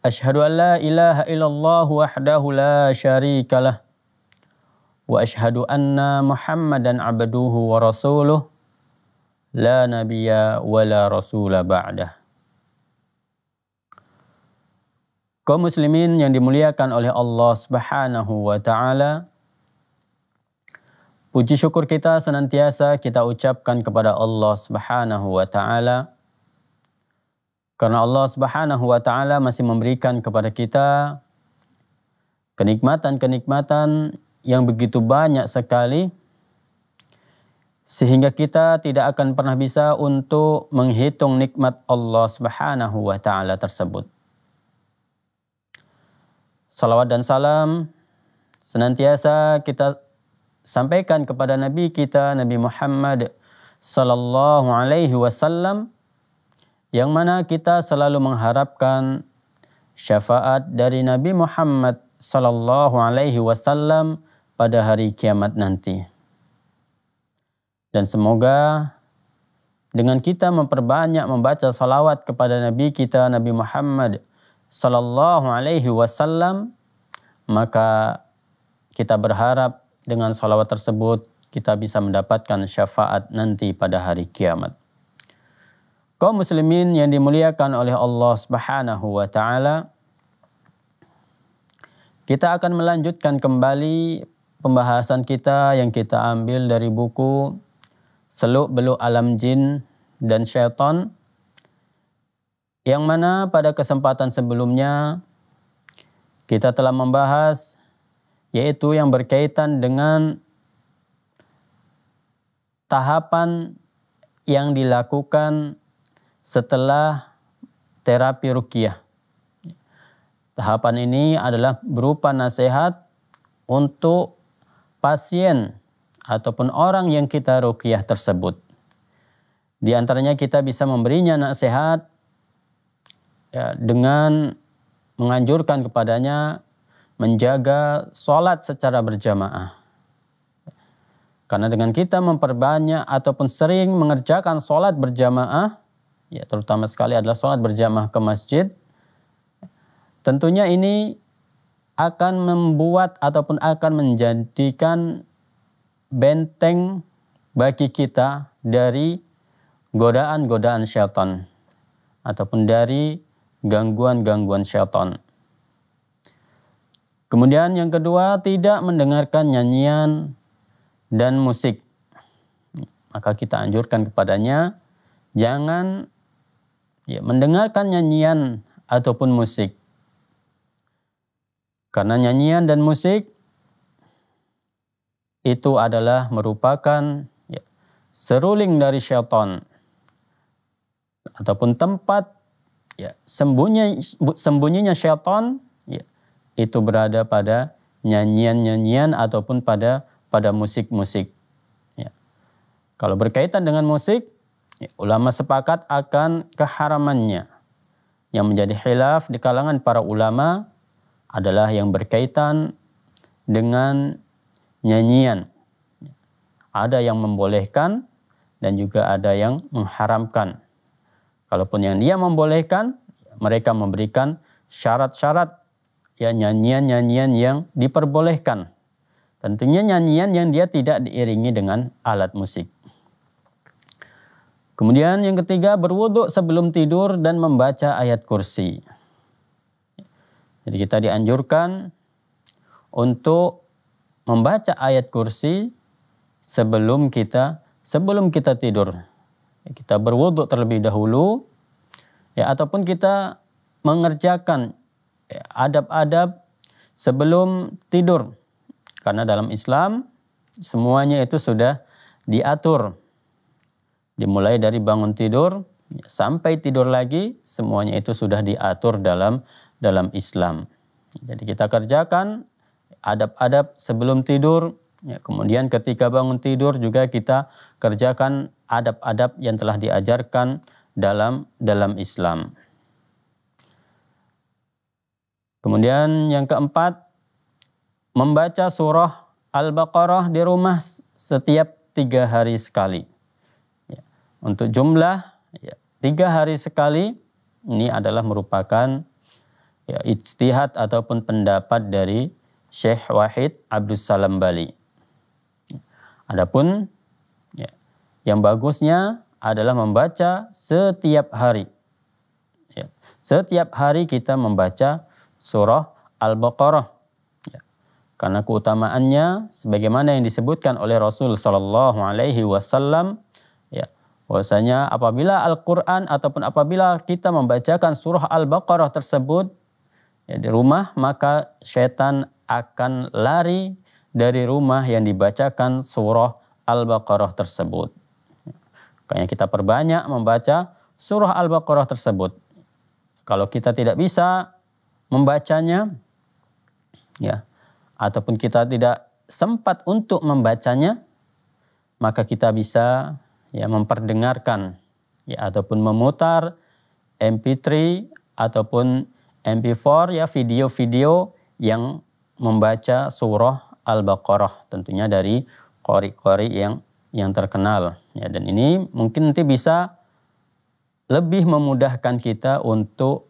Ashhadu an la ilaha illallah wahdahu la sharika lah. Wa ashhadu anna Muhammadan abduhu wa rasuluh. La nabiya wa la rasula ba'dah. Kau muslimin yang dimuliakan oleh Allah Subhanahu wa taala. Puji syukur kita senantiasa kita ucapkan kepada Allah Subhanahu wa taala karena Allah Subhanahu wa taala masih memberikan kepada kita kenikmatan-kenikmatan yang begitu banyak sekali sehingga kita tidak akan pernah bisa untuk menghitung nikmat Allah Subhanahu wa taala tersebut. Salawat dan salam senantiasa kita sampaikan kepada nabi kita Nabi Muhammad sallallahu alaihi wasallam yang mana kita selalu mengharapkan syafaat dari Nabi Muhammad sallallahu alaihi wasallam pada hari kiamat nanti. Dan semoga dengan kita memperbanyak membaca salawat kepada Nabi kita Nabi Muhammad sallallahu alaihi wasallam maka kita berharap dengan salawat tersebut kita bisa mendapatkan syafaat nanti pada hari kiamat. Kaum muslimin yang dimuliakan oleh Allah Subhanahu wa taala, kita akan melanjutkan kembali pembahasan kita yang kita ambil dari buku Seluk Beluk Alam Jin dan Syaitan yang mana pada kesempatan sebelumnya kita telah membahas yaitu yang berkaitan dengan tahapan yang dilakukan setelah terapi rukiah. Tahapan ini adalah berupa nasihat untuk pasien ataupun orang yang kita rukiah tersebut. Di antaranya kita bisa memberinya nasihat ya, dengan menganjurkan kepadanya menjaga sholat secara berjamaah. Karena dengan kita memperbanyak ataupun sering mengerjakan sholat berjamaah, ya terutama sekali adalah sholat berjamaah ke masjid. Tentunya ini akan membuat ataupun akan menjadikan benteng bagi kita dari godaan-godaan syaitan ataupun dari gangguan-gangguan syaitan. Kemudian yang kedua, tidak mendengarkan nyanyian dan musik. Maka kita anjurkan kepadanya jangan ya, mendengarkan nyanyian ataupun musik. Karena nyanyian dan musik itu adalah merupakan ya, seruling dari syaitan ataupun tempat ya, sembunyi sembunyinya syaitan ya, itu berada pada nyanyian-nyanyian ataupun pada pada musik-musik. Ya. Kalau berkaitan dengan musik, Ulama sepakat akan keharamannya. Yang menjadi khilaf di kalangan para ulama adalah yang berkaitan dengan nyanyian. Ada yang membolehkan dan juga ada yang mengharamkan. Kalaupun yang dia membolehkan, mereka memberikan syarat-syarat ya nyanyian-nyanyian yang diperbolehkan. Tentunya nyanyian yang dia tidak diiringi dengan alat musik. Kemudian yang ketiga berwuduk sebelum tidur dan membaca ayat kursi. Jadi kita dianjurkan untuk membaca ayat kursi sebelum kita sebelum kita tidur. Kita berwuduk terlebih dahulu ya ataupun kita mengerjakan ya, adab-adab sebelum tidur. Karena dalam Islam semuanya itu sudah diatur dimulai dari bangun tidur sampai tidur lagi semuanya itu sudah diatur dalam dalam Islam. Jadi kita kerjakan adab-adab sebelum tidur, ya, kemudian ketika bangun tidur juga kita kerjakan adab-adab yang telah diajarkan dalam dalam Islam. Kemudian yang keempat, membaca surah Al-Baqarah di rumah setiap tiga hari sekali. Untuk jumlah ya, tiga hari sekali ini adalah merupakan ya, ijtihad ataupun pendapat dari Syekh Wahid Abdus Salam Bali. Adapun ya, yang bagusnya adalah membaca setiap hari. Ya, setiap hari kita membaca surah Al-Baqarah. Ya, karena keutamaannya sebagaimana yang disebutkan oleh Rasul Shallallahu Alaihi Wasallam Bahwasanya apabila Al-Quran ataupun apabila kita membacakan surah Al-Baqarah tersebut ya, di rumah, maka syaitan akan lari dari rumah yang dibacakan surah Al-Baqarah tersebut. Makanya kita perbanyak membaca surah Al-Baqarah tersebut. Kalau kita tidak bisa membacanya, ya, ataupun kita tidak sempat untuk membacanya, maka kita bisa ya memperdengarkan ya ataupun memutar MP3 ataupun MP4 ya video-video yang membaca surah Al-Baqarah tentunya dari kori-kori yang yang terkenal ya dan ini mungkin nanti bisa lebih memudahkan kita untuk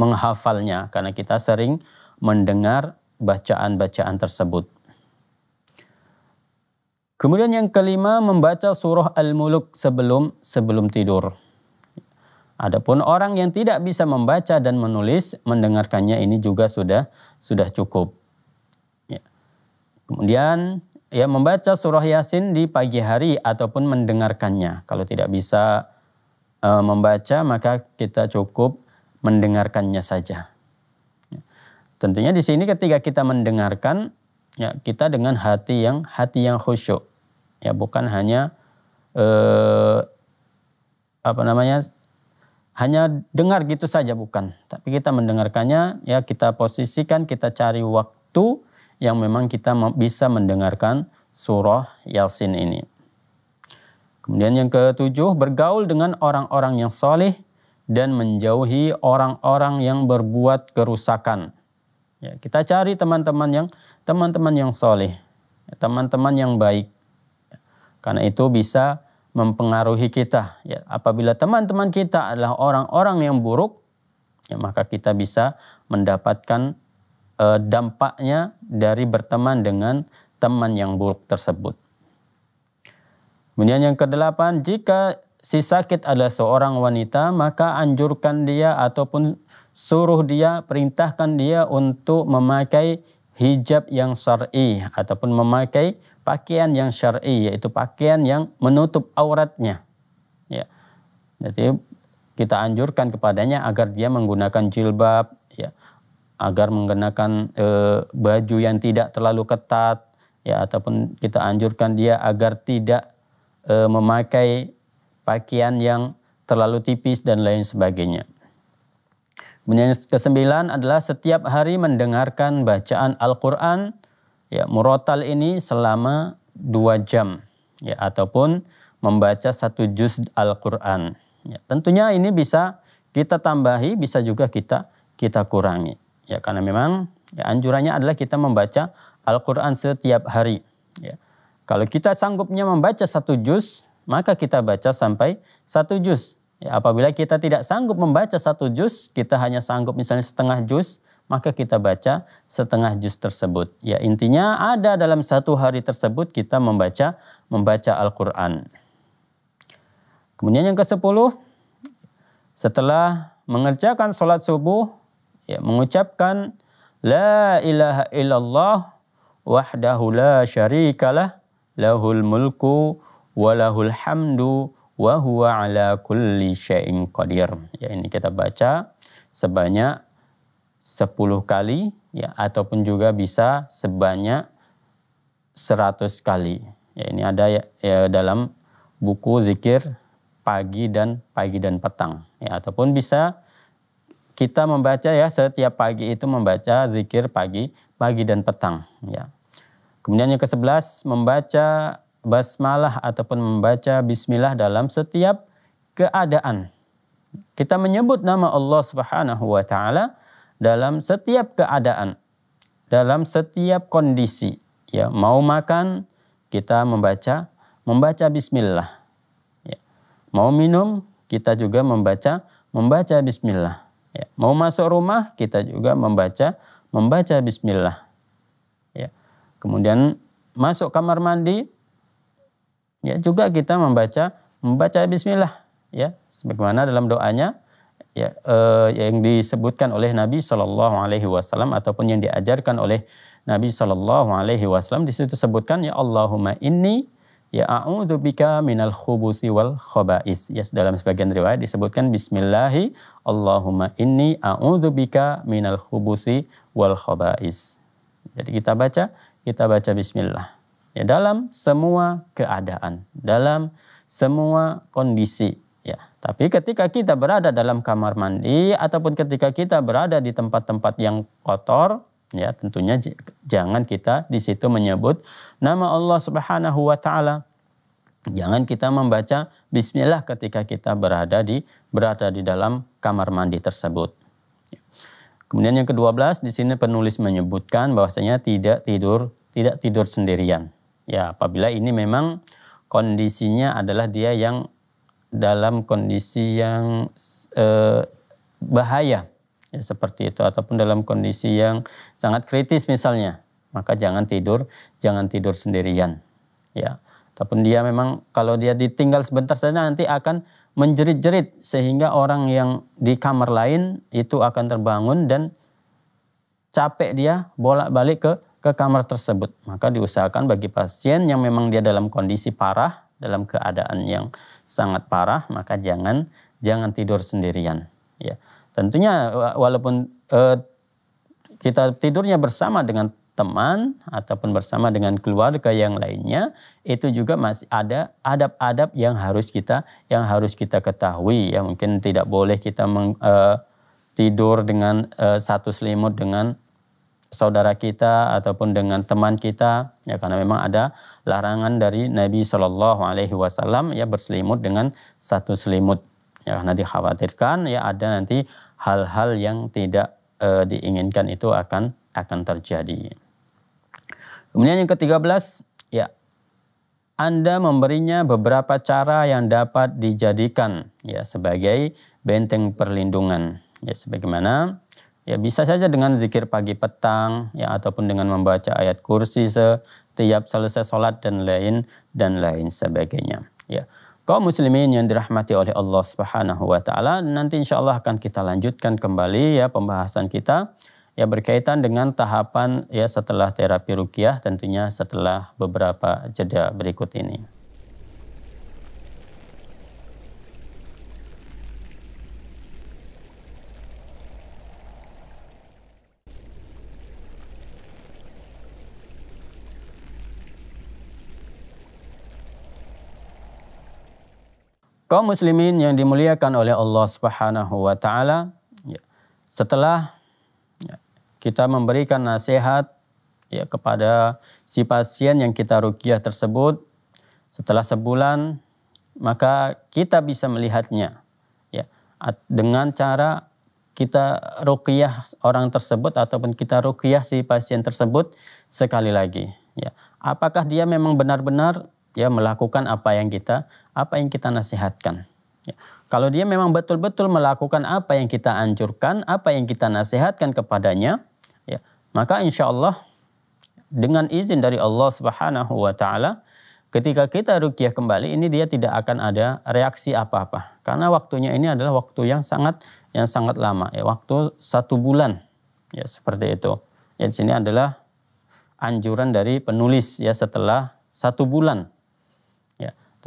menghafalnya karena kita sering mendengar bacaan-bacaan tersebut. Kemudian yang kelima membaca surah Al-Muluk sebelum sebelum tidur. Adapun orang yang tidak bisa membaca dan menulis, mendengarkannya ini juga sudah sudah cukup. Ya. Kemudian ya membaca surah Yasin di pagi hari ataupun mendengarkannya. Kalau tidak bisa e, membaca maka kita cukup mendengarkannya saja. Ya. Tentunya di sini ketika kita mendengarkan ya kita dengan hati yang hati yang khusyuk ya bukan hanya eh, apa namanya hanya dengar gitu saja bukan tapi kita mendengarkannya ya kita posisikan kita cari waktu yang memang kita bisa mendengarkan surah Yasin ini. Kemudian yang ketujuh bergaul dengan orang-orang yang solih dan menjauhi orang-orang yang berbuat kerusakan. Ya, kita cari teman-teman yang teman-teman yang soleh, teman-teman yang baik. Karena itu bisa mempengaruhi kita. Ya, apabila teman-teman kita adalah orang-orang yang buruk, ya, maka kita bisa mendapatkan uh, dampaknya dari berteman dengan teman yang buruk tersebut. Kemudian yang kedelapan, jika si sakit adalah seorang wanita, maka anjurkan dia ataupun suruh dia, perintahkan dia untuk memakai hijab yang syar'i ataupun memakai pakaian yang syar'i yaitu pakaian yang menutup auratnya. Ya. Jadi kita anjurkan kepadanya agar dia menggunakan jilbab ya, agar menggunakan e, eh, baju yang tidak terlalu ketat ya ataupun kita anjurkan dia agar tidak e, memakai pakaian yang terlalu tipis dan lain sebagainya. Kemudian yang kesembilan adalah setiap hari mendengarkan bacaan Al-Quran, ya, murotal ini selama dua jam, ya, ataupun membaca satu juz Al-Quran. Ya, tentunya ini bisa kita tambahi, bisa juga kita kita kurangi. Ya, karena memang ya, anjurannya adalah kita membaca Al-Quran setiap hari. Ya. Kalau kita sanggupnya membaca satu juz, maka kita baca sampai satu juz. Ya, apabila kita tidak sanggup membaca satu juz, kita hanya sanggup misalnya setengah juz, maka kita baca setengah juz tersebut. Ya, intinya ada dalam satu hari tersebut kita membaca membaca Al-Qur'an. Kemudian yang ke-10, setelah mengerjakan sholat subuh, ya, mengucapkan la ilaha illallah wahdahu la syarikalah lahul mulku walahul hamdu wa huwa ala kulli syai'in qadir. Ya ini kita baca sebanyak 10 kali ya ataupun juga bisa sebanyak 100 kali. Ya ini ada ya, ya dalam buku zikir pagi dan pagi dan petang ya ataupun bisa kita membaca ya setiap pagi itu membaca zikir pagi pagi dan petang ya kemudian yang ke-11 membaca basmalah ataupun membaca bismillah dalam setiap keadaan. Kita menyebut nama Allah Subhanahu wa taala dalam setiap keadaan, dalam setiap kondisi. Ya, mau makan kita membaca membaca bismillah. Ya. Mau minum kita juga membaca membaca bismillah. Ya. Mau masuk rumah kita juga membaca membaca bismillah. Ya. Kemudian masuk kamar mandi Ya, juga kita membaca membaca bismillah ya sebagaimana dalam doanya ya eh, yang disebutkan oleh Nabi Shallallahu alaihi wasallam ataupun yang diajarkan oleh Nabi Shallallahu alaihi wasallam di situ disebutkan ya Allahumma inni ya a'udzu bika minal khubusi wal khaba'is. Ya dalam sebagian riwayat disebutkan bismillahi Allahumma inni a'udzu bika minal khubusi wal khaba'is. Jadi kita baca, kita baca bismillah ya dalam semua keadaan, dalam semua kondisi ya. Tapi ketika kita berada dalam kamar mandi ataupun ketika kita berada di tempat-tempat yang kotor, ya tentunya jangan kita di situ menyebut nama Allah Subhanahu wa taala. Jangan kita membaca bismillah ketika kita berada di berada di dalam kamar mandi tersebut. Kemudian yang ke-12 di sini penulis menyebutkan bahwasanya tidak tidur, tidak tidur sendirian. Ya, apabila ini memang kondisinya adalah dia yang dalam kondisi yang eh, bahaya ya seperti itu ataupun dalam kondisi yang sangat kritis misalnya maka jangan tidur jangan tidur sendirian ya ataupun dia memang kalau dia ditinggal sebentar saja nanti akan menjerit-jerit sehingga orang yang di kamar lain itu akan terbangun dan capek dia bolak-balik ke ke kamar tersebut. Maka diusahakan bagi pasien yang memang dia dalam kondisi parah, dalam keadaan yang sangat parah, maka jangan jangan tidur sendirian. Ya, tentunya walaupun eh, kita tidurnya bersama dengan teman ataupun bersama dengan keluarga yang lainnya itu juga masih ada adab-adab yang harus kita yang harus kita ketahui ya mungkin tidak boleh kita meng, uh, tidur dengan uh, satu selimut dengan saudara kita ataupun dengan teman kita ya karena memang ada larangan dari Nabi Shallallahu Alaihi Wasallam ya berselimut dengan satu selimut ya karena dikhawatirkan ya ada nanti hal-hal yang tidak e, diinginkan itu akan akan terjadi. Kemudian yang ke-13 ya anda memberinya beberapa cara yang dapat dijadikan ya sebagai benteng perlindungan ya sebagaimana Ya bisa saja dengan zikir pagi petang ya ataupun dengan membaca ayat kursi setiap selesai sholat dan lain dan lain sebagainya. Ya. Kaum muslimin yang dirahmati oleh Allah Subhanahu wa taala, nanti insyaallah akan kita lanjutkan kembali ya pembahasan kita ya berkaitan dengan tahapan ya setelah terapi ruqyah tentunya setelah beberapa jeda berikut ini. Kaum muslimin yang dimuliakan oleh Allah Subhanahu wa taala, ya, setelah ya, kita memberikan nasihat ya kepada si pasien yang kita rukiah tersebut, setelah sebulan maka kita bisa melihatnya ya dengan cara kita ruqyah orang tersebut ataupun kita ruqyah si pasien tersebut sekali lagi ya apakah dia memang benar-benar ya melakukan apa yang kita apa yang kita nasihatkan. Ya. Kalau dia memang betul-betul melakukan apa yang kita anjurkan, apa yang kita nasihatkan kepadanya, ya, maka insya Allah dengan izin dari Allah Subhanahu wa taala ketika kita rukyah kembali ini dia tidak akan ada reaksi apa-apa karena waktunya ini adalah waktu yang sangat yang sangat lama ya waktu satu bulan ya seperti itu ya di sini adalah anjuran dari penulis ya setelah satu bulan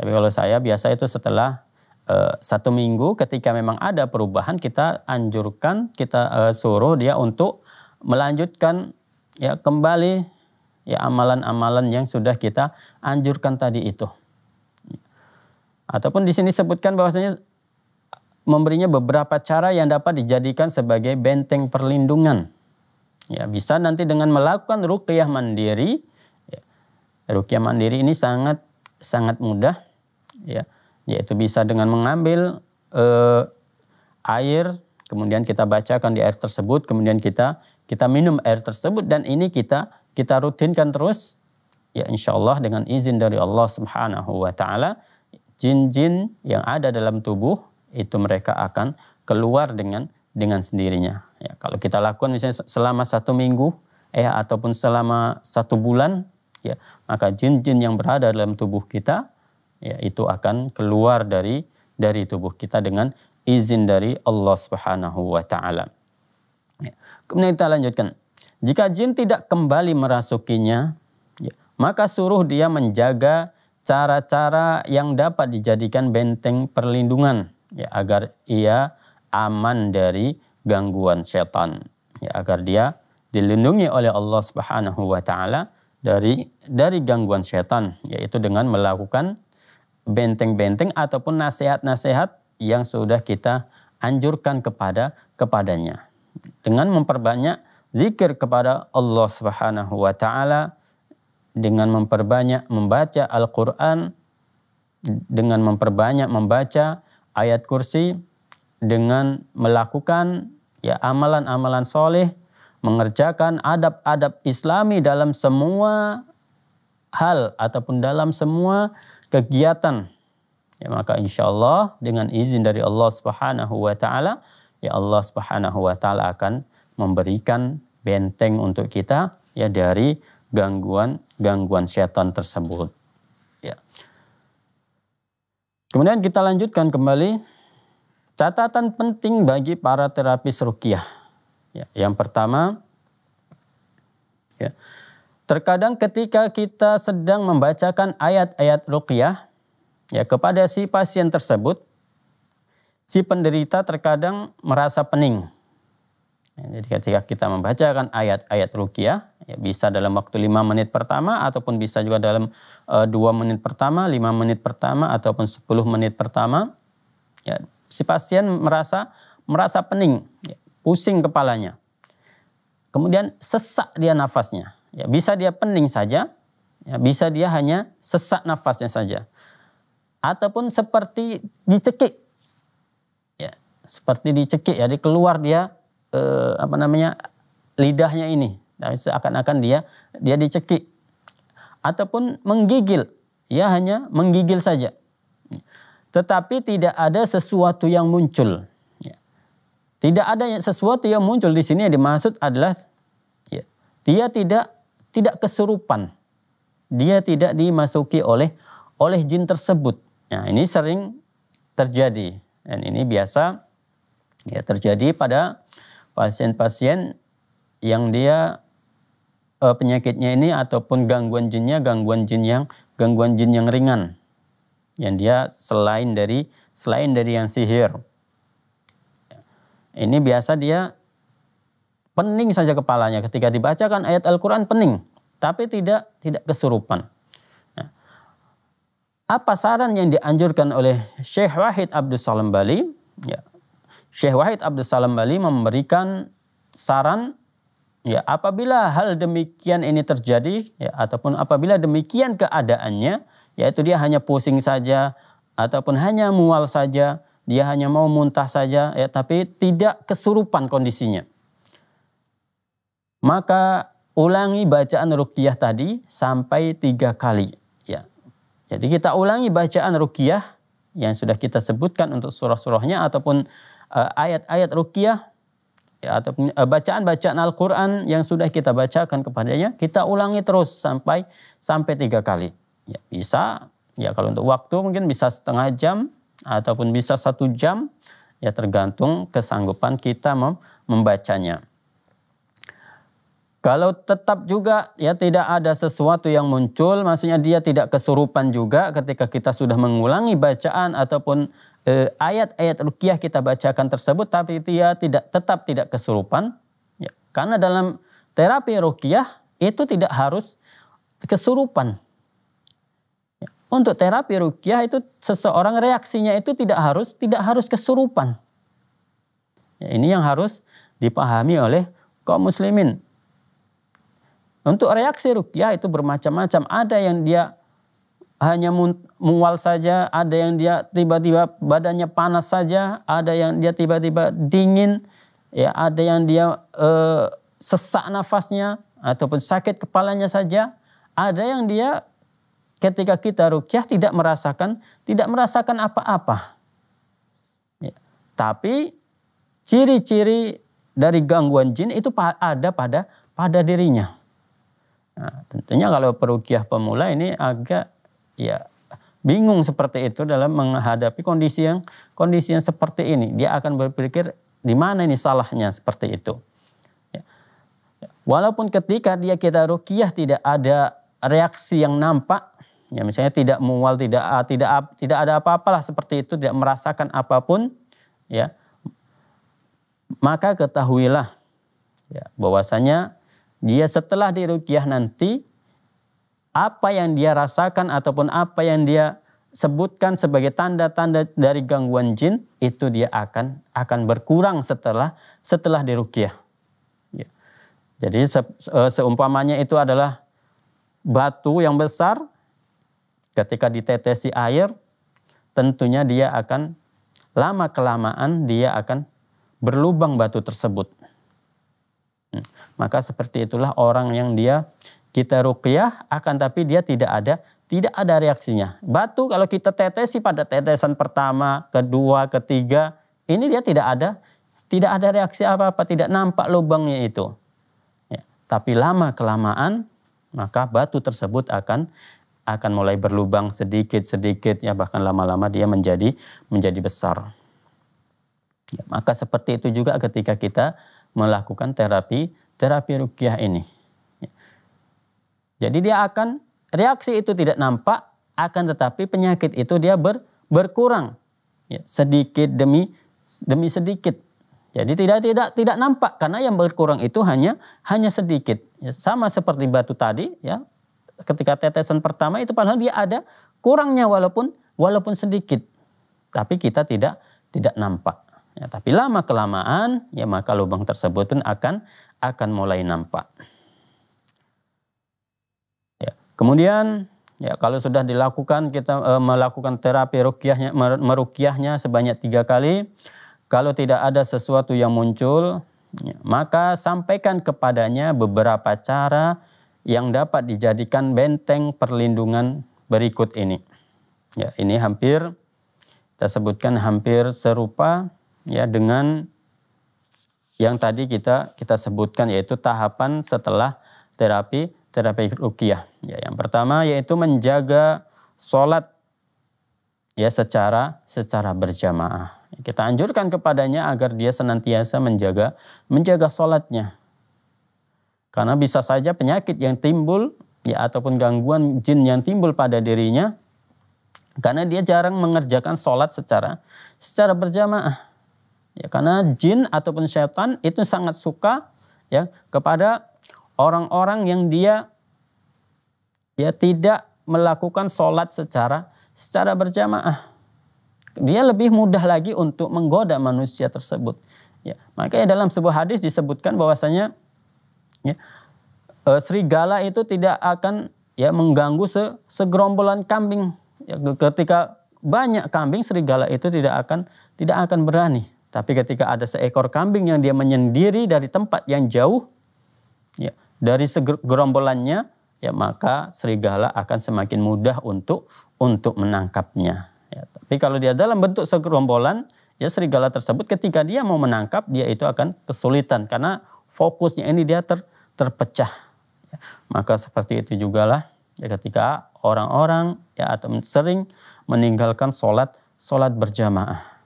tapi kalau saya biasa itu setelah uh, satu minggu ketika memang ada perubahan kita anjurkan kita uh, suruh dia untuk melanjutkan ya kembali ya amalan-amalan yang sudah kita anjurkan tadi itu. Ataupun di sini sebutkan bahwasanya memberinya beberapa cara yang dapat dijadikan sebagai benteng perlindungan. Ya, bisa nanti dengan melakukan ruqyah mandiri. Ya, ruqyah mandiri ini sangat sangat mudah ya yaitu bisa dengan mengambil eh, air kemudian kita bacakan di air tersebut kemudian kita kita minum air tersebut dan ini kita kita rutinkan terus ya insya Allah dengan izin dari Allah Subhanahu wa taala jin-jin yang ada dalam tubuh itu mereka akan keluar dengan dengan sendirinya ya kalau kita lakukan misalnya selama satu minggu eh ataupun selama satu bulan ya maka jin-jin yang berada dalam tubuh kita ya, itu akan keluar dari dari tubuh kita dengan izin dari Allah Subhanahu wa taala. Ya. Kemudian kita lanjutkan. Jika jin tidak kembali merasukinya, ya, maka suruh dia menjaga cara-cara yang dapat dijadikan benteng perlindungan ya agar ia aman dari gangguan setan ya agar dia dilindungi oleh Allah Subhanahu wa taala dari dari gangguan setan yaitu dengan melakukan benteng-benteng ataupun nasihat-nasihat yang sudah kita anjurkan kepada kepadanya. Dengan memperbanyak zikir kepada Allah Subhanahu wa taala dengan memperbanyak membaca Al-Qur'an dengan memperbanyak membaca ayat kursi dengan melakukan ya amalan-amalan soleh mengerjakan adab-adab islami dalam semua hal ataupun dalam semua kegiatan. Ya, maka insya Allah dengan izin dari Allah Subhanahu wa Ta'ala, ya Allah Subhanahu wa Ta'ala akan memberikan benteng untuk kita ya dari gangguan-gangguan setan tersebut. Ya. Kemudian kita lanjutkan kembali catatan penting bagi para terapis rukiah. Ya, yang pertama, ya, Terkadang ketika kita sedang membacakan ayat-ayat ruqyah ya kepada si pasien tersebut, si penderita terkadang merasa pening. Ya, jadi ketika kita membacakan ayat-ayat ruqyah, ya bisa dalam waktu 5 menit pertama ataupun bisa juga dalam eh, dua e, menit pertama, 5 menit pertama ataupun 10 menit pertama, ya si pasien merasa merasa pening, ya, pusing kepalanya. Kemudian sesak dia nafasnya Ya, bisa dia pening saja, ya, bisa dia hanya sesak nafasnya saja. Ataupun seperti dicekik. Ya, seperti dicekik ya, dikeluar keluar dia eh, apa namanya? lidahnya ini. Nah, seakan-akan dia dia dicekik. Ataupun menggigil, ya hanya menggigil saja. Tetapi tidak ada sesuatu yang muncul. Ya. Tidak ada sesuatu yang muncul di sini yang dimaksud adalah ya, dia tidak tidak kesurupan. Dia tidak dimasuki oleh oleh jin tersebut. Nah, ini sering terjadi dan ini biasa ya terjadi pada pasien-pasien yang dia eh, penyakitnya ini ataupun gangguan jinnya gangguan jin yang gangguan jin yang ringan yang dia selain dari selain dari yang sihir. Ini biasa dia pening saja kepalanya ketika dibacakan ayat Al-Quran pening, tapi tidak tidak kesurupan. Ya. apa saran yang dianjurkan oleh Syekh Wahid Abdul Salam Bali? Ya, Syekh Wahid Abdul Salam Bali memberikan saran ya apabila hal demikian ini terjadi ya, ataupun apabila demikian keadaannya yaitu dia hanya pusing saja ataupun hanya mual saja dia hanya mau muntah saja ya tapi tidak kesurupan kondisinya maka ulangi bacaan ruqyah tadi sampai tiga kali. Ya. Jadi kita ulangi bacaan ruqyah yang sudah kita sebutkan untuk surah-surahnya ataupun eh, ayat-ayat uh, ruqyah ya, ataupun eh, bacaan-bacaan Al-Quran yang sudah kita bacakan kepadanya, kita ulangi terus sampai sampai tiga kali. Ya, bisa, ya kalau untuk waktu mungkin bisa setengah jam ataupun bisa satu jam, ya tergantung kesanggupan kita membacanya. Kalau tetap juga ya tidak ada sesuatu yang muncul, maksudnya dia tidak kesurupan juga ketika kita sudah mengulangi bacaan ataupun ayat eh, ayat-ayat rukiah kita bacakan tersebut, tapi dia tidak tetap tidak kesurupan. Ya, karena dalam terapi rukiah itu tidak harus kesurupan. Ya, untuk terapi rukiah itu seseorang reaksinya itu tidak harus tidak harus kesurupan. Ya, ini yang harus dipahami oleh kaum muslimin untuk reaksi rukyah itu bermacam-macam. Ada yang dia hanya mual saja, ada yang dia tiba-tiba badannya panas saja, ada yang dia tiba-tiba dingin, ya ada yang dia e, sesak nafasnya ataupun sakit kepalanya saja, ada yang dia ketika kita rukyah tidak merasakan tidak merasakan apa-apa. Ya. Tapi ciri-ciri dari gangguan jin itu ada pada pada dirinya. Nah, tentunya kalau perukiah pemula ini agak ya bingung seperti itu dalam menghadapi kondisi yang kondisi yang seperti ini. Dia akan berpikir di mana ini salahnya seperti itu. Ya. Walaupun ketika dia kita rukiah tidak ada reaksi yang nampak, ya misalnya tidak mual, tidak ah, tidak tidak ada apa-apalah seperti itu, tidak merasakan apapun, ya maka ketahuilah ya, bahwasanya dia setelah dirukiah nanti apa yang dia rasakan ataupun apa yang dia sebutkan sebagai tanda-tanda dari gangguan jin itu dia akan akan berkurang setelah setelah dirukyah. Ya. Jadi se, seumpamanya itu adalah batu yang besar ketika ditetesi air tentunya dia akan lama kelamaan dia akan berlubang batu tersebut. Maka seperti itulah orang yang dia kita ruqyah akan tapi dia tidak ada tidak ada reaksinya. Batu kalau kita tetesi pada tetesan pertama, kedua, ketiga, ini dia tidak ada tidak ada reaksi apa-apa, tidak nampak lubangnya itu. Ya, tapi lama kelamaan maka batu tersebut akan akan mulai berlubang sedikit-sedikit ya bahkan lama-lama dia menjadi menjadi besar. Ya, maka seperti itu juga ketika kita melakukan terapi terapi rukyah ini. Ya. Jadi dia akan reaksi itu tidak nampak, akan tetapi penyakit itu dia ber, berkurang ya, sedikit demi demi sedikit. Jadi tidak tidak tidak nampak karena yang berkurang itu hanya hanya sedikit. Ya, sama seperti batu tadi ya. Ketika tetesan pertama itu padahal dia ada kurangnya walaupun walaupun sedikit. Tapi kita tidak tidak nampak. Ya, tapi lama kelamaan ya maka lubang tersebut pun akan akan mulai nampak. Ya. Kemudian ya kalau sudah dilakukan kita e, melakukan terapi rukiahnya merukyahnya sebanyak tiga kali. Kalau tidak ada sesuatu yang muncul, ya, maka sampaikan kepadanya beberapa cara yang dapat dijadikan benteng perlindungan berikut ini. Ya, ini hampir kita sebutkan hampir serupa ya dengan yang tadi kita kita sebutkan yaitu tahapan setelah terapi terapi rukiah. Ya, yang pertama yaitu menjaga sholat ya secara secara berjamaah. Kita anjurkan kepadanya agar dia senantiasa menjaga menjaga sholatnya. Karena bisa saja penyakit yang timbul ya ataupun gangguan jin yang timbul pada dirinya karena dia jarang mengerjakan sholat secara secara berjamaah Ya, karena jin ataupun setan itu sangat suka ya kepada orang-orang yang dia ya tidak melakukan sholat secara secara berjamaah. Dia lebih mudah lagi untuk menggoda manusia tersebut. Ya, makanya dalam sebuah hadis disebutkan bahwasanya ya, e, serigala itu tidak akan ya mengganggu se, segerombolan kambing. Ya, ketika banyak kambing serigala itu tidak akan tidak akan berani. Tapi ketika ada seekor kambing yang dia menyendiri dari tempat yang jauh, ya, dari segerombolannya, ya maka serigala akan semakin mudah untuk untuk menangkapnya. Ya, tapi kalau dia dalam bentuk segerombolan, ya serigala tersebut ketika dia mau menangkap dia itu akan kesulitan karena fokusnya ini dia ter, terpecah. Ya, maka seperti itu lah ya ketika orang-orang ya atau sering meninggalkan sholat sholat berjamaah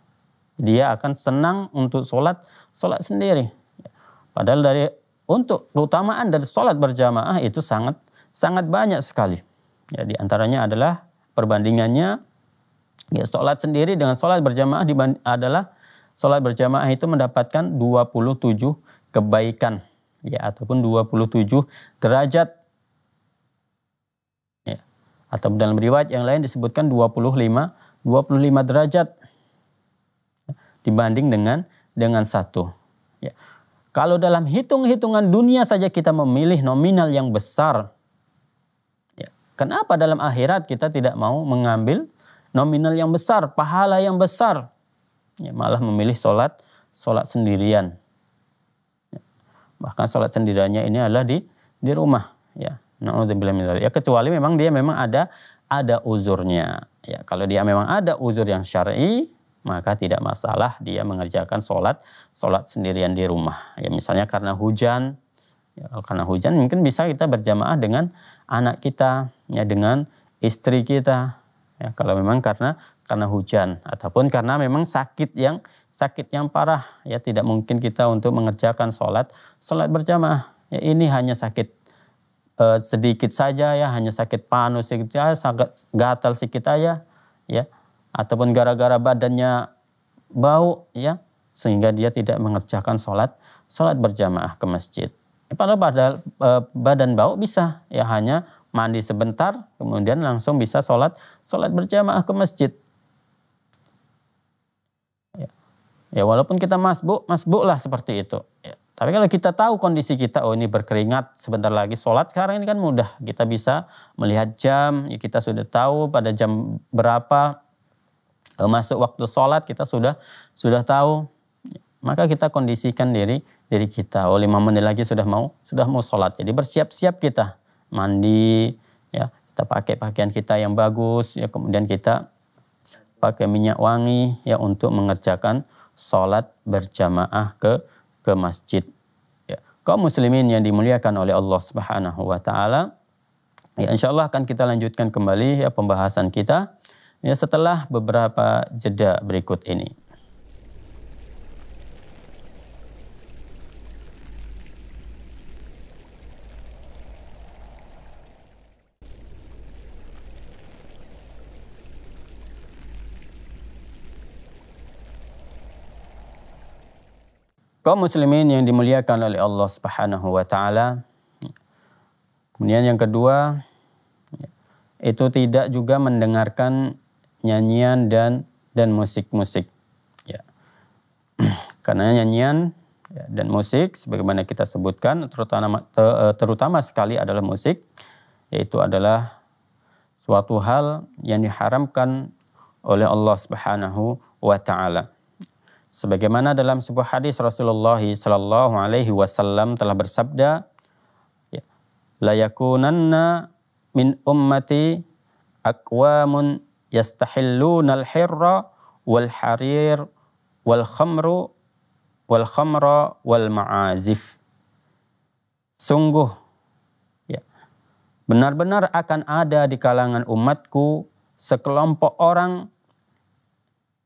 dia akan senang untuk sholat sholat sendiri. Padahal dari untuk keutamaan dari sholat berjamaah itu sangat sangat banyak sekali. Ya, di antaranya adalah perbandingannya ya, sholat sendiri dengan sholat berjamaah adalah sholat berjamaah itu mendapatkan 27 kebaikan ya ataupun 27 derajat ya atau dalam riwayat yang lain disebutkan 25 25 derajat dibanding dengan dengan satu. Ya. Kalau dalam hitung-hitungan dunia saja kita memilih nominal yang besar, ya. kenapa dalam akhirat kita tidak mau mengambil nominal yang besar, pahala yang besar, ya, malah memilih sholat sholat sendirian. Ya. Bahkan sholat sendiriannya ini adalah di di rumah, ya. Ya kecuali memang dia memang ada ada uzurnya. Ya, kalau dia memang ada uzur yang syar'i, maka tidak masalah dia mengerjakan sholat sholat sendirian di rumah. Ya misalnya karena hujan, ya, karena hujan mungkin bisa kita berjamaah dengan anak kita, ya dengan istri kita. Ya kalau memang karena karena hujan ataupun karena memang sakit yang sakit yang parah ya tidak mungkin kita untuk mengerjakan sholat sholat berjamaah ya ini hanya sakit eh, sedikit saja ya hanya sakit panas sedikit saja sakit gatal sedikit aja ya ataupun gara-gara badannya bau ya sehingga dia tidak mengerjakan sholat sholat berjamaah ke masjid. Ya, padahal badan, e, badan bau bisa ya hanya mandi sebentar kemudian langsung bisa sholat sholat berjamaah ke masjid. Ya, ya walaupun kita masbuk masbuklah seperti itu. Ya. Tapi kalau kita tahu kondisi kita, oh ini berkeringat, sebentar lagi sholat, sekarang ini kan mudah. Kita bisa melihat jam, ya kita sudah tahu pada jam berapa Eh, masuk waktu sholat kita sudah sudah tahu maka kita kondisikan diri diri kita oh lima menit lagi sudah mau sudah mau sholat jadi bersiap-siap kita mandi ya kita pakai pakaian kita yang bagus ya kemudian kita pakai minyak wangi ya untuk mengerjakan sholat berjamaah ke ke masjid ya kaum muslimin yang dimuliakan oleh Allah Subhanahu wa taala ya Allah akan kita lanjutkan kembali ya pembahasan kita ya setelah beberapa jeda berikut ini. Kaum muslimin yang dimuliakan oleh Allah Subhanahu wa taala. Kemudian yang kedua itu tidak juga mendengarkan nyanyian dan dan musik-musik. Ya. Karena nyanyian ya, dan musik sebagaimana kita sebutkan terutama eh, terutama sekali adalah musik yaitu adalah suatu hal yang diharamkan oleh Allah Subhanahu wa taala. Sebagaimana dalam sebuah hadis Rasulullah sallallahu alaihi wasallam telah bersabda ya, la min ummati aqwamun yastahilluna al-hirra wal harir wal khamru wal khamra wal ma'azif. Sungguh ya. Benar-benar akan ada di kalangan umatku sekelompok orang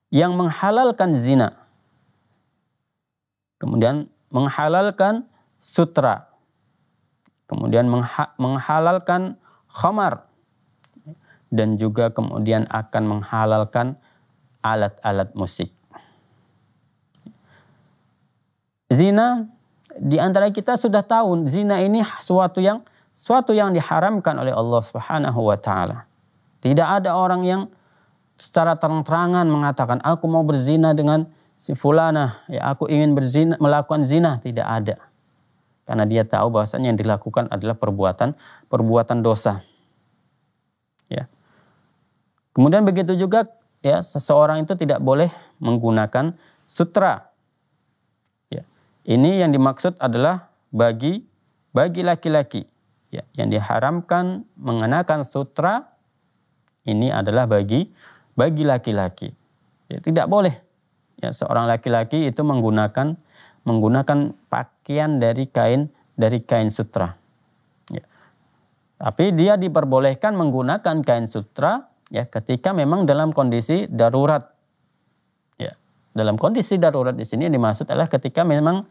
yang menghalalkan zina. Kemudian menghalalkan sutra. Kemudian mengha menghalalkan khamar dan juga kemudian akan menghalalkan alat-alat musik. Zina di antara kita sudah tahu zina ini suatu yang suatu yang diharamkan oleh Allah Subhanahu wa taala. Tidak ada orang yang secara terang-terangan mengatakan aku mau berzina dengan si fulana, ya aku ingin berzina melakukan zina, tidak ada. Karena dia tahu bahwasanya yang dilakukan adalah perbuatan perbuatan dosa. Ya. Kemudian begitu juga ya seseorang itu tidak boleh menggunakan sutra. Ya. Ini yang dimaksud adalah bagi bagi laki-laki. Ya, yang diharamkan mengenakan sutra ini adalah bagi bagi laki-laki. Ya, tidak boleh ya seorang laki-laki itu menggunakan menggunakan pakaian dari kain dari kain sutra. Ya. Tapi dia diperbolehkan menggunakan kain sutra ya ketika memang dalam kondisi darurat ya dalam kondisi darurat di sini yang dimaksud adalah ketika memang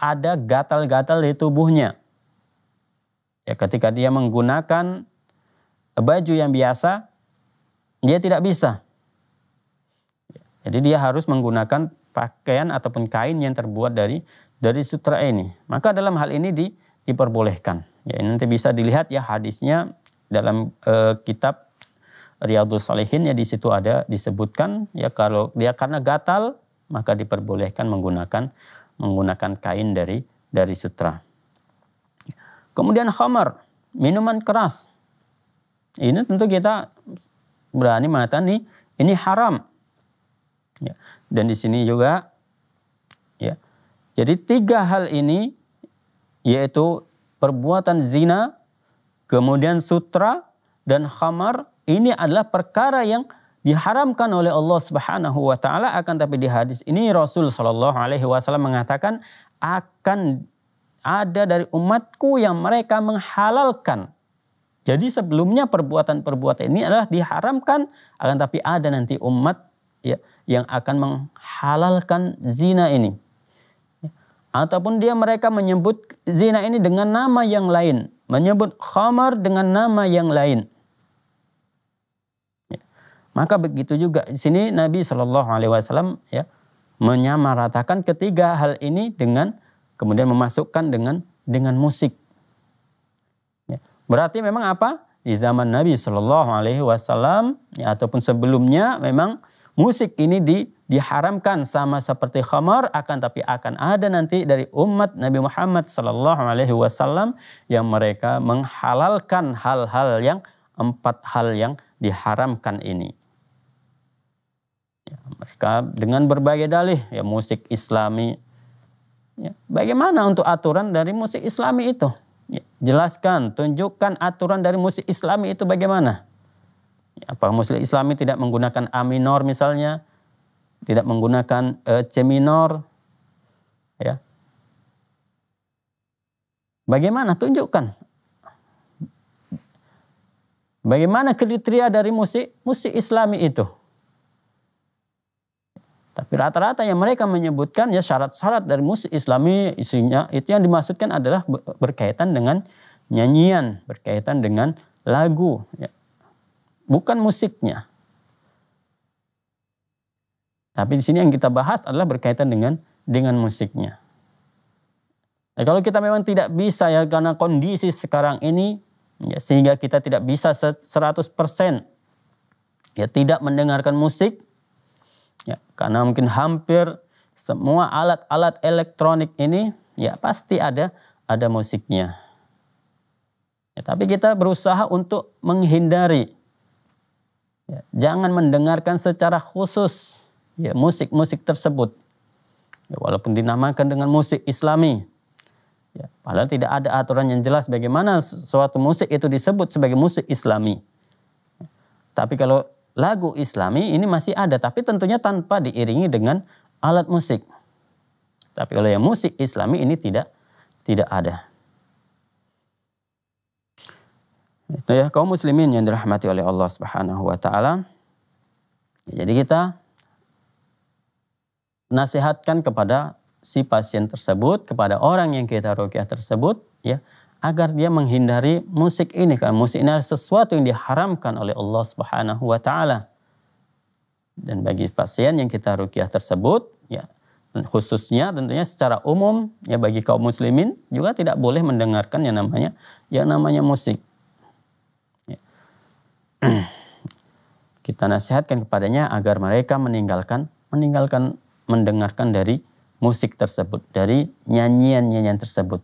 ada gatal-gatal di tubuhnya ya ketika dia menggunakan baju yang biasa dia tidak bisa ya, jadi dia harus menggunakan pakaian ataupun kain yang terbuat dari dari sutra ini maka dalam hal ini di, diperbolehkan ya nanti bisa dilihat ya hadisnya dalam e, kitab Riyadhus Salihin ya di situ ada disebutkan ya kalau dia karena gatal maka diperbolehkan menggunakan menggunakan kain dari dari sutra. Kemudian khamar, minuman keras. Ini tentu kita berani mengatakan nih ini haram. Ya. Dan di sini juga ya. Jadi tiga hal ini yaitu perbuatan zina, kemudian sutra dan khamar ini adalah perkara yang diharamkan oleh Allah Subhanahu wa taala akan tapi di hadis ini Rasul Shallallahu alaihi wasallam mengatakan akan ada dari umatku yang mereka menghalalkan. Jadi sebelumnya perbuatan-perbuatan ini adalah diharamkan akan tapi ada nanti umat ya yang akan menghalalkan zina ini. Ataupun dia mereka menyebut zina ini dengan nama yang lain, menyebut khamar dengan nama yang lain maka begitu juga di sini Nabi Shallallahu Alaihi Wasallam ya menyamaratakan ketiga hal ini dengan kemudian memasukkan dengan dengan musik. Ya. Berarti memang apa di zaman Nabi Shallallahu Alaihi Wasallam ya, ataupun sebelumnya memang musik ini di, diharamkan sama seperti khamar akan tapi akan ada nanti dari umat Nabi Muhammad Shallallahu Alaihi Wasallam yang mereka menghalalkan hal-hal yang empat hal yang diharamkan ini. Ya, mereka dengan berbagai dalih ya musik Islami. Ya, bagaimana untuk aturan dari musik Islami itu? Ya, jelaskan, tunjukkan aturan dari musik Islami itu bagaimana? Ya, apa musik Islami tidak menggunakan A minor misalnya? Tidak menggunakan e, C minor? Ya. Bagaimana? Tunjukkan Bagaimana kriteria dari musik musik Islami itu? Tapi rata-rata yang mereka menyebutkan ya syarat-syarat dari musik islami isinya itu yang dimaksudkan adalah berkaitan dengan nyanyian, berkaitan dengan lagu. Ya. Bukan musiknya. Tapi di sini yang kita bahas adalah berkaitan dengan dengan musiknya. Nah, kalau kita memang tidak bisa ya karena kondisi sekarang ini ya, sehingga kita tidak bisa 100% ya tidak mendengarkan musik Ya, karena mungkin hampir semua alat-alat elektronik ini ya pasti ada ada musiknya. Ya, tapi kita berusaha untuk menghindari. Ya, jangan mendengarkan secara khusus ya musik-musik tersebut. Ya, walaupun dinamakan dengan musik Islami. Ya, padahal tidak ada aturan yang jelas bagaimana suatu musik itu disebut sebagai musik Islami. Ya, tapi kalau lagu islami ini masih ada tapi tentunya tanpa diiringi dengan alat musik. Tapi kalau yang musik islami ini tidak tidak ada. Itu ya kaum muslimin yang dirahmati oleh Allah Subhanahu wa taala. Jadi kita nasihatkan kepada si pasien tersebut, kepada orang yang kita rukyah tersebut ya agar dia menghindari musik ini karena musik ini adalah sesuatu yang diharamkan oleh Allah Subhanahu wa taala. Dan bagi pasien yang kita rukiah tersebut ya khususnya tentunya secara umum ya bagi kaum muslimin juga tidak boleh mendengarkan yang namanya yang namanya musik. Ya. kita nasihatkan kepadanya agar mereka meninggalkan meninggalkan mendengarkan dari musik tersebut, dari nyanyian-nyanyian tersebut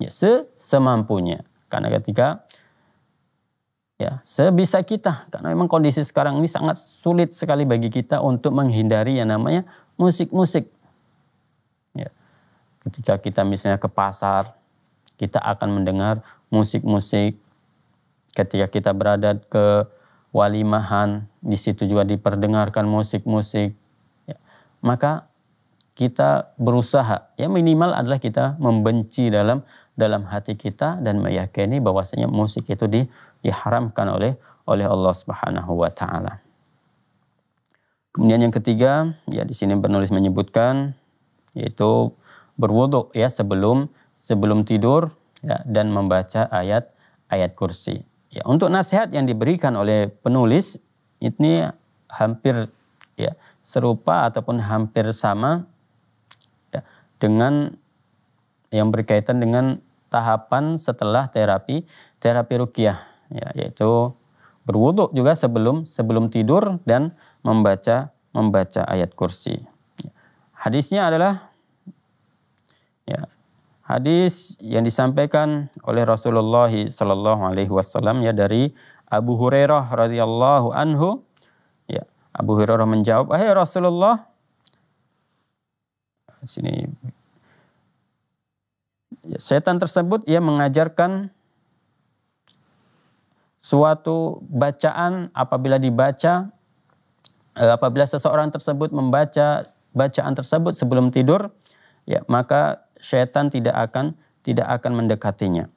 ya semampunya. Karena ketika ya sebisa kita karena memang kondisi sekarang ini sangat sulit sekali bagi kita untuk menghindari yang namanya musik-musik. Ya. Ketika kita misalnya ke pasar, kita akan mendengar musik-musik. Ketika kita berada ke walimahan, di situ juga diperdengarkan musik-musik. Ya. Maka kita berusaha, ya minimal adalah kita membenci dalam dalam hati kita dan meyakini bahwasanya musik itu di, diharamkan oleh oleh Allah Subhanahu wa taala. Kemudian yang ketiga, ya di sini penulis menyebutkan yaitu berwuduk ya sebelum sebelum tidur ya, dan membaca ayat ayat kursi. Ya, untuk nasihat yang diberikan oleh penulis ini hampir ya serupa ataupun hampir sama ya, dengan yang berkaitan dengan tahapan setelah terapi terapi rukyah ya, yaitu berwudhu juga sebelum sebelum tidur dan membaca membaca ayat kursi. Ya, hadisnya adalah ya, hadis yang disampaikan oleh Rasulullah Shallallahu Alaihi Wasallam ya dari Abu Hurairah radhiyallahu anhu. Ya, Abu Hurairah menjawab, hey Rasulullah, sini setan tersebut ia mengajarkan suatu bacaan apabila dibaca eh, apabila seseorang tersebut membaca bacaan tersebut sebelum tidur ya maka setan tidak akan tidak akan mendekatinya.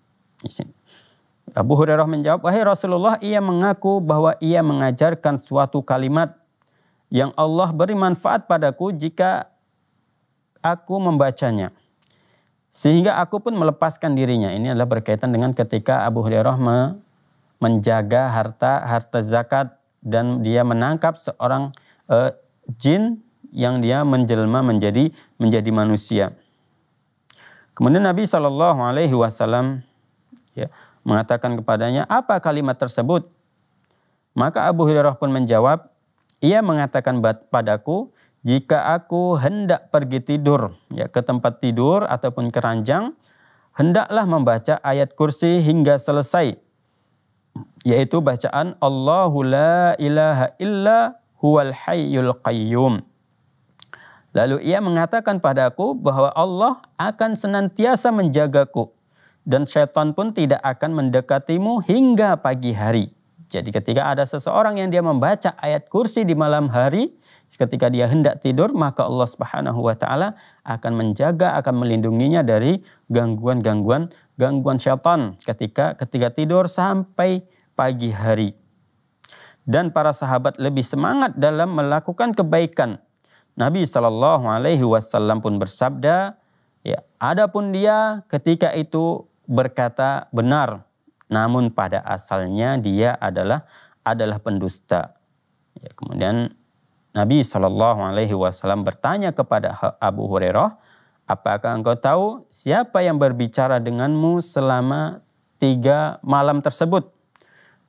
Abu Hurairah menjawab, "Wahai Rasulullah, ia mengaku bahwa ia mengajarkan suatu kalimat yang Allah beri manfaat padaku jika aku membacanya." Sehingga aku pun melepaskan dirinya. Ini adalah berkaitan dengan ketika Abu Hurairah menjaga harta harta zakat dan dia menangkap seorang uh, jin yang dia menjelma menjadi menjadi manusia. Kemudian Nabi Shallallahu Alaihi Wasallam ya, mengatakan kepadanya apa kalimat tersebut. Maka Abu Hurairah pun menjawab, ia mengatakan padaku, jika aku hendak pergi tidur ya ke tempat tidur ataupun keranjang hendaklah membaca ayat kursi hingga selesai yaitu bacaan Allahu la ilaha illa huwal hayyul qayyum lalu ia mengatakan padaku bahwa Allah akan senantiasa menjagaku dan setan pun tidak akan mendekatimu hingga pagi hari jadi ketika ada seseorang yang dia membaca ayat kursi di malam hari ketika dia hendak tidur maka Allah Subhanahu wa taala akan menjaga akan melindunginya dari gangguan-gangguan gangguan syaitan ketika ketika tidur sampai pagi hari. Dan para sahabat lebih semangat dalam melakukan kebaikan. Nabi Shallallahu alaihi wasallam pun bersabda, ya, adapun dia ketika itu berkata benar, namun pada asalnya dia adalah adalah pendusta. Ya, kemudian Nabi Shallallahu Alaihi Wasallam bertanya kepada Abu Hurairah, apakah engkau tahu siapa yang berbicara denganmu selama tiga malam tersebut?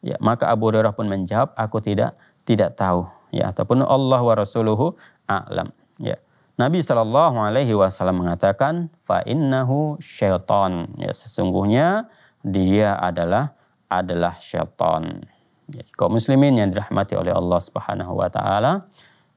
Ya, maka Abu Hurairah pun menjawab, aku tidak tidak tahu. Ya, ataupun Allah wa Rasuluhu a'lam. Ya. Nabi Shallallahu Alaihi Wasallam mengatakan, fa innahu syaitan. Ya, sesungguhnya dia adalah adalah syaitan. Jadi, ya, kaum muslimin yang dirahmati oleh Allah Subhanahu wa taala,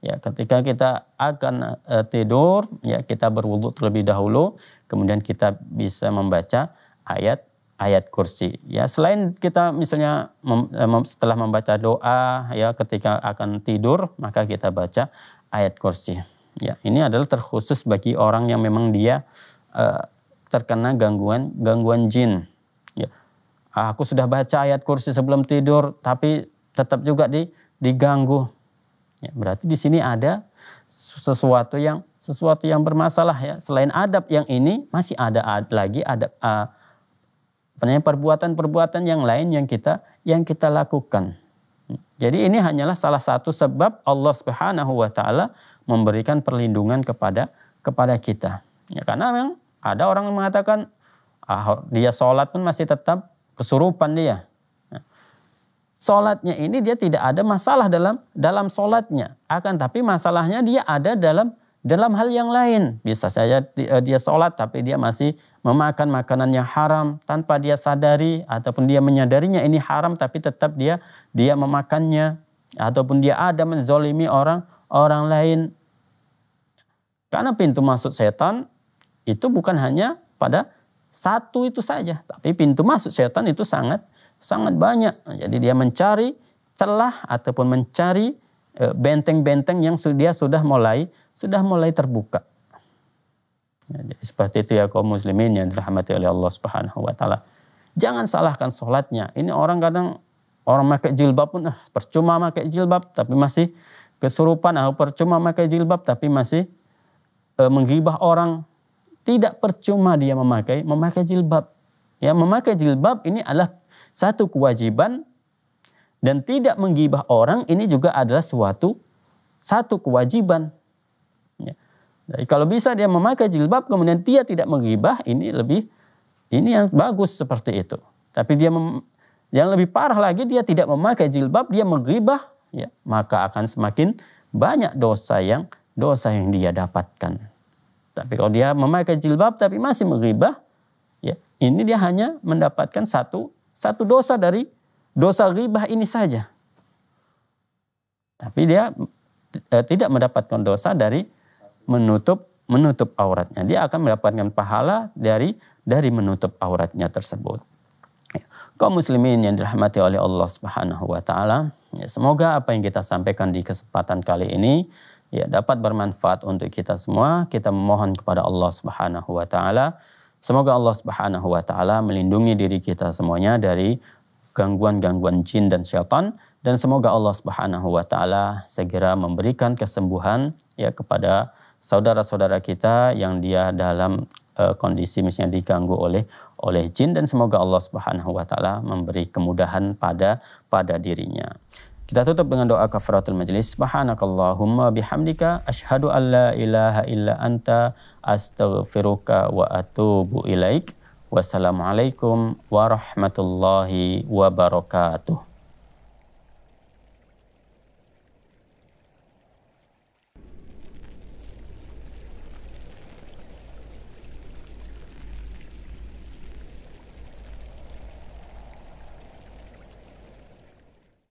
Ya, ketika kita akan uh, tidur, ya kita berwudhu terlebih dahulu, kemudian kita bisa membaca ayat ayat kursi. Ya, selain kita misalnya eh, mem, setelah membaca doa, ya ketika akan tidur, maka kita baca ayat kursi. Ya, ini adalah terkhusus bagi orang yang memang dia uh, terkena gangguan gangguan jin. Ya, ah, aku sudah baca ayat kursi sebelum tidur, tapi tetap juga di diganggu Ya, berarti di sini ada sesuatu yang sesuatu yang bermasalah ya. Selain adab yang ini masih ada ad, lagi ada uh, perbuatan-perbuatan yang lain yang kita yang kita lakukan. Jadi ini hanyalah salah satu sebab Allah Subhanahu wa taala memberikan perlindungan kepada kepada kita. Ya, karena memang ada orang yang mengatakan ah, dia sholat pun masih tetap kesurupan dia. Solatnya ini dia tidak ada masalah dalam dalam solatnya. Akan tapi masalahnya dia ada dalam dalam hal yang lain. Bisa saja eh, dia sholat tapi dia masih memakan makanan yang haram tanpa dia sadari ataupun dia menyadarinya ini haram tapi tetap dia dia memakannya ataupun dia ada menzolimi orang orang lain. Karena pintu masuk setan itu bukan hanya pada satu itu saja, tapi pintu masuk setan itu sangat sangat banyak. Jadi dia mencari celah ataupun mencari e, benteng-benteng yang dia sudah mulai sudah mulai terbuka. Ya, jadi seperti itu ya kaum muslimin yang dirahmati oleh Allah Subhanahu wa taala. Jangan salahkan sholatnya. Ini orang kadang orang pakai jilbab pun ah, percuma pakai jilbab tapi masih kesurupan, ah, percuma pakai jilbab tapi masih eh, menggibah orang. Tidak percuma dia memakai memakai jilbab. Ya memakai jilbab ini adalah satu kewajiban dan tidak menggibah orang ini juga adalah suatu satu kewajiban. Ya. Jadi kalau bisa dia memakai jilbab kemudian dia tidak menggibah ini lebih ini yang bagus seperti itu. Tapi dia mem, yang lebih parah lagi dia tidak memakai jilbab dia menggibah ya maka akan semakin banyak dosa yang dosa yang dia dapatkan. Tapi kalau dia memakai jilbab tapi masih menggibah ya ini dia hanya mendapatkan satu satu dosa dari dosa ribah ini saja. Tapi dia eh, tidak mendapatkan dosa dari menutup menutup auratnya. Dia akan mendapatkan pahala dari dari menutup auratnya tersebut. Ya. Kaum muslimin yang dirahmati oleh Allah Subhanahu wa taala, ya semoga apa yang kita sampaikan di kesempatan kali ini ya dapat bermanfaat untuk kita semua. Kita memohon kepada Allah Subhanahu wa taala Semoga Allah Subhanahu wa taala melindungi diri kita semuanya dari gangguan-gangguan jin dan syaitan dan semoga Allah Subhanahu wa taala segera memberikan kesembuhan ya kepada saudara-saudara kita yang dia dalam uh, kondisi misalnya diganggu oleh oleh jin dan semoga Allah Subhanahu wa taala memberi kemudahan pada pada dirinya. Kita tutup dengan doa kafaratul majlis. Subhanakallahumma bihamdika asyhadu an la ilaha illa anta astaghfiruka wa atubu ilaik. Wassalamualaikum warahmatullahi wabarakatuh.